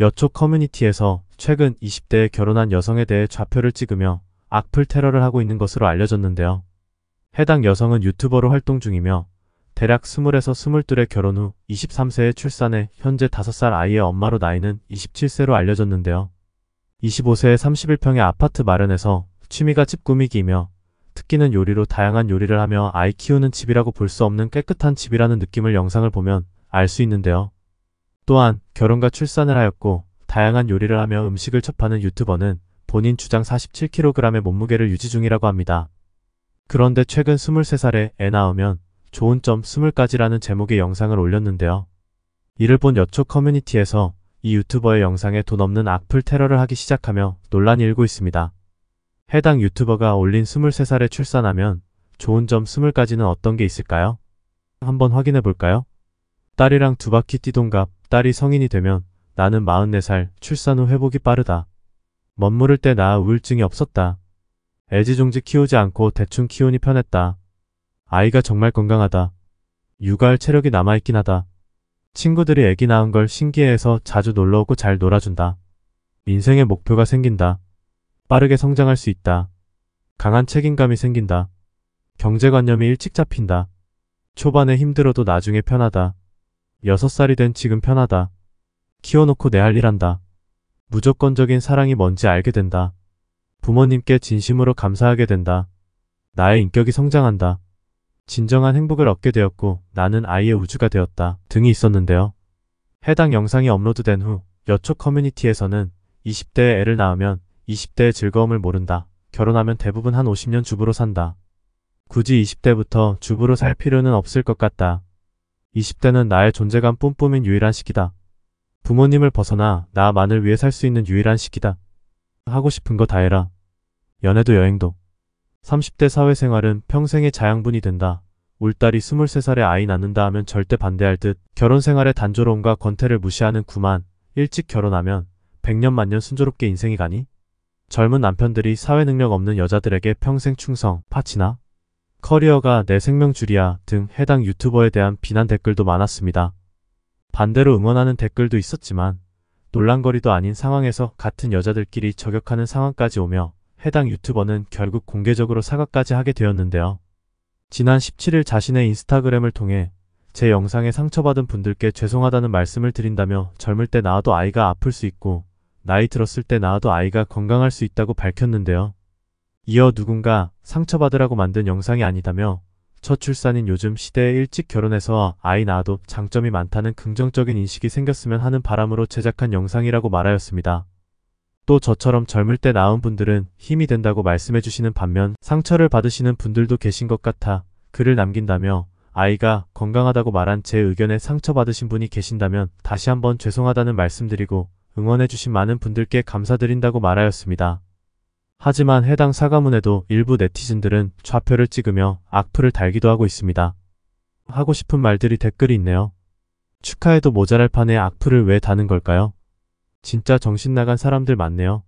여초 커뮤니티에서 최근 20대에 결혼한 여성에 대해 좌표를 찍으며 악플 테러를 하고 있는 것으로 알려졌는데요. 해당 여성은 유튜버로 활동 중이며 대략 20에서 22의 결혼 후 23세에 출산해 현재 5살 아이의 엄마로 나이는 27세로 알려졌는데요. 25세에 31평의 아파트 마련해서 취미가 집 꾸미기이며 특기는 요리로 다양한 요리를 하며 아이 키우는 집이라고 볼 수 없는 깨끗한 집이라는 느낌을 영상을 보면 알 수 있는데요. 또한 결혼과 출산을 하였고 다양한 요리를 하며 음식을 접하는 유튜버는 본인 주장 47kg의 몸무게를 유지 중이라고 합니다. 그런데 최근 23살에 애 낳으면 좋은 점 20가지라는 제목의 영상을 올렸는데요. 이를 본 여초 커뮤니티에서 이 유튜버의 영상에 돈 없는 악플 테러를 하기 시작하며 논란이 일고 있습니다. 해당 유튜버가 올린 23살에 출산하면 좋은 점 20가지는 어떤 게 있을까요? 한번 확인해 볼까요? 딸이랑 두 바퀴 뛰던갑 딸이 성인이 되면 나는 44살 출산 후 회복이 빠르다. 멋무를때 나 우울증이 없었다. 애지종지 키우지 않고 대충 키우니 편했다. 아이가 정말 건강하다. 육아할 체력이 남아있긴 하다. 친구들이 애기 낳은 걸 신기해해서 자주 놀러오고 잘 놀아준다. 인생의 목표가 생긴다. 빠르게 성장할 수 있다. 강한 책임감이 생긴다. 경제관념이 일찍 잡힌다. 초반에 힘들어도 나중에 편하다. 여섯 살이된 지금 편하다. 키워놓고 내 할 일한다. 무조건적인 사랑이 뭔지 알게 된다. 부모님께 진심으로 감사하게 된다. 나의 인격이 성장한다. 진정한 행복을 얻게 되었고 나는 아이의 우주가 되었다 등이 있었는데요. 해당 영상이 업로드된 후 여초 커뮤니티에서는 2 0대의 애를 낳으면 20대의 즐거움을 모른다. 결혼하면 대부분 한 50년 주부로 산다. 굳이 20대부터 주부로 살 필요는 없을 것 같다. 20대는 나의 존재감 뿜뿜인 유일한 시기다. 부모님을 벗어나 나만을 위해 살 수 있는 유일한 시기다. 하고 싶은 거 다 해라. 연애도 여행도. 30대 사회생활은 평생의 자양분이 된다. 울딸이 23살에 아이 낳는다 하면 절대 반대할 듯 결혼생활의 단조로움과 권태를 무시하는 구만 일찍 결혼하면 100년 만년 순조롭게 인생이 가니? 젊은 남편들이 사회능력 없는 여자들에게 평생 충성, 파치나 커리어가 내 생명줄이야 등 해당 유튜버에 대한 비난 댓글도 많았습니다. 반대로 응원하는 댓글도 있었지만 논란거리도 아닌 상황에서 같은 여자들끼리 저격하는 상황까지 오며 해당 유튜버는 결국 공개적으로 사과까지 하게 되었는데요. 지난 17일 자신의 인스타그램을 통해 제 영상에 상처받은 분들께 죄송하다는 말씀을 드린다며 젊을 때나와도 아이가 아플 수 있고 나이 들었을 때나와도 아이가 건강할 수 있다고 밝혔는데요. 이어 누군가 상처받으라고 만든 영상이 아니다며 첫 출산인 요즘 시대에 일찍 결혼해서 아이 낳아도 장점이 많다는 긍정적인 인식이 생겼으면 하는 바람으로 제작한 영상이라고 말하였습니다. 또 저처럼 젊을 때 낳은 분들은 힘이 된다고 말씀해 주시는 반면 상처를 받으시는 분들도 계신 것 같아 글을 남긴다며 아이가 건강하다고 말한 제 의견에 상처받으신 분이 계신다면 다시 한번 죄송하다는 말씀드리고 응원해 주신 많은 분들께 감사드린다고 말하였습니다. 하지만 해당 사과문에도 일부 네티즌들은 좌표를 찍으며 악플을 달기도 하고 있습니다. 하고 싶은 말들이 댓글이 있네요. 축하해도 모자랄 판에 악플을 왜 다는 걸까요? 진짜 정신 나간 사람들 많네요.